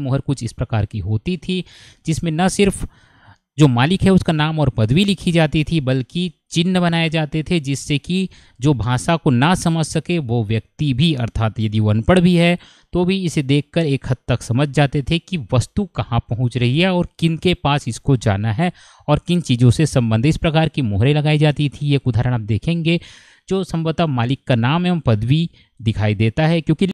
मुहर कुछ इस प्रकार की होती थी जिसमें न सिर्फ जो मालिक है उसका नाम और पदवी लिखी जाती थी बल्कि चिन्ह बनाए जाते थे जिससे कि जो भाषा को ना समझ सके वो व्यक्ति भी अर्थात यदि वो अनपढ़ भी है तो भी इसे देखकर एक हद तक समझ जाते थे कि वस्तु कहाँ पहुँच रही है और किन के पास इसको जाना है और किन चीज़ों से संबंधित इस प्रकार की मोहरें लगाई जाती थी एक उदाहरण आप देखेंगे जो संभवतः मालिक का नाम एवं पदवी दिखाई देता है क्योंकि